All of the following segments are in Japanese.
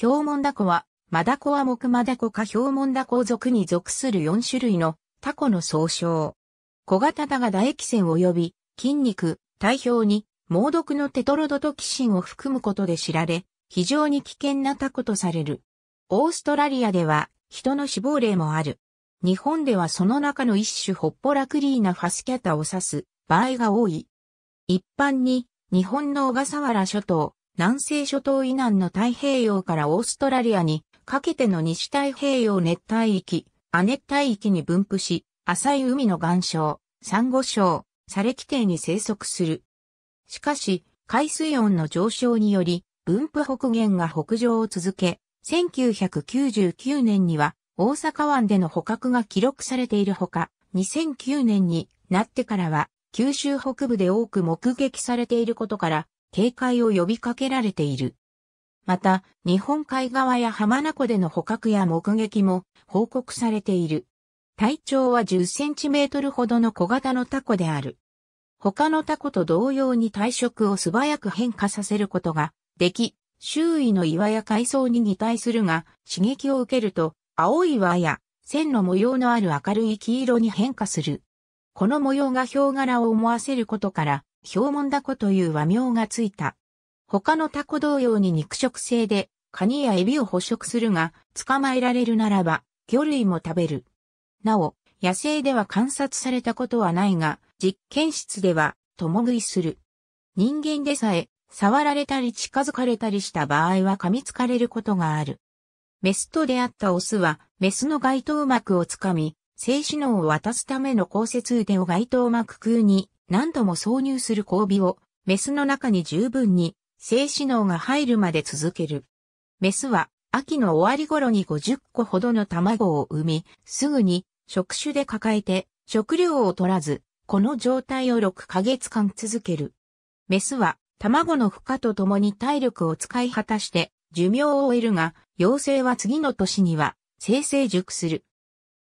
ヒョウモンダコは、マダコは木マダコかヒョウモンダコ属に属する4種類のタコの総称。小型だが唾液腺及び筋肉、体表に猛毒のテトロドトキシンを含むことで知られ、非常に危険なタコとされる。オーストラリアでは人の死亡例もある。日本ではその中の一種ホッポラクリーナファスキャタを指す場合が多い。一般に日本の小笠原諸島、南西諸島以南の太平洋からオーストラリアにかけての西太平洋熱帯域、亜熱帯域に分布し、浅い海の岩礁、サンゴ礁、れ、規底に生息する。しかし、海水温の上昇により、分布北限が北上を続け、1999年には大阪湾での捕獲が記録されているほか、2009年になってからは九州北部で多く目撃されていることから、警戒を呼びかけられている。また、日本海側や浜名湖での捕獲や目撃も報告されている。体長は10センチメートルほどの小型のタコである。他のタコと同様に体色を素早く変化させることができ、周囲の岩や海藻に擬態するが、刺激を受けると、青い輪や線の模様のある明るい黄色に変化する。この模様がヒョウ柄を思わせることから、モンダコという和名がついた。他のタコ同様に肉食性で、カニやエビを捕食するが、捕まえられるならば、魚類も食べる。なお、野生では観察されたことはないが、実験室では、共食いする。人間でさえ、触られたり近づかれたりした場合は噛みつかれることがある。メスと出会ったオスは、メスの外頭膜をつかみ、性子脳を渡すための交節腕を外頭膜空に何度も挿入する交尾を、メスの中に十分に、性子能が入るまで続ける。メスは、秋の終わり頃に50個ほどの卵を産み、すぐに、触手で抱えて、食料を取らず、この状態を6ヶ月間続ける。メスは、卵の孵化とともに体力を使い果たして、寿命を終えるが、妖精は次の年には、生成熟する。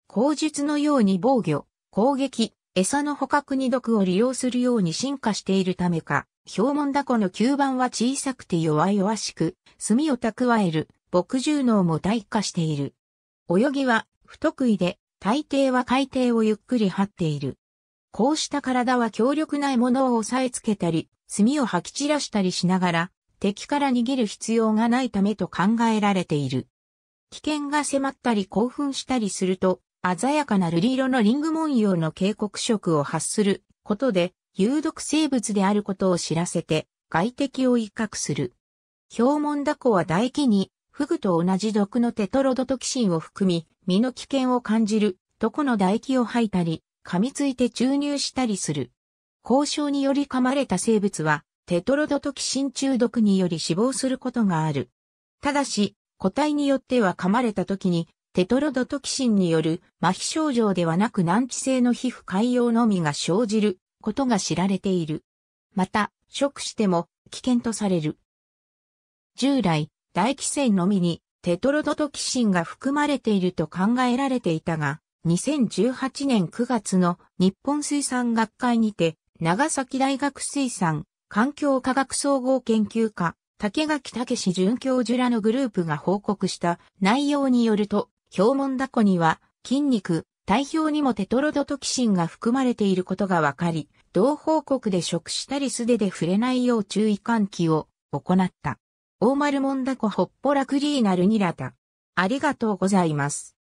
口述のように防御、攻撃、餌の捕獲に毒を利用するように進化しているためか、標ンダコの吸盤は小さくて弱々しく、炭を蓄える、牧獣能も退化している。泳ぎは不得意で、大抵は海底をゆっくり張っている。こうした体は強力なものを押さえつけたり、炭を吐き散らしたりしながら、敵から逃げる必要がないためと考えられている。危険が迫ったり興奮したりすると、鮮やかな瑠璃色のリング文様の警告色を発することで、有毒生物であることを知らせて、外敵を威嚇する。ヒョウモンダコは唾液に、フグと同じ毒のテトロドトキシンを含み、身の危険を感じる、とこの唾液を吐いたり、噛みついて注入したりする。交渉により噛まれた生物は、テトロドトキシン中毒により死亡することがある。ただし、個体によっては噛まれた時にテトロドトキシンによる麻痺症状ではなく難治性の皮膚潰瘍のみが生じることが知られている。また、食しても危険とされる。従来、大気腺のみにテトロドトキシンが含まれていると考えられていたが、2018年9月の日本水産学会にて、長崎大学水産環境科学総合研究科、竹垣武史准教授らのグループが報告した内容によると、表門ダコには、筋肉、体表にもテトロドトキシンが含まれていることがわかり、同報告で食したり素手で触れないよう注意喚起を行った。大丸門ダコホッポラクリーナルニラタ。ありがとうございます。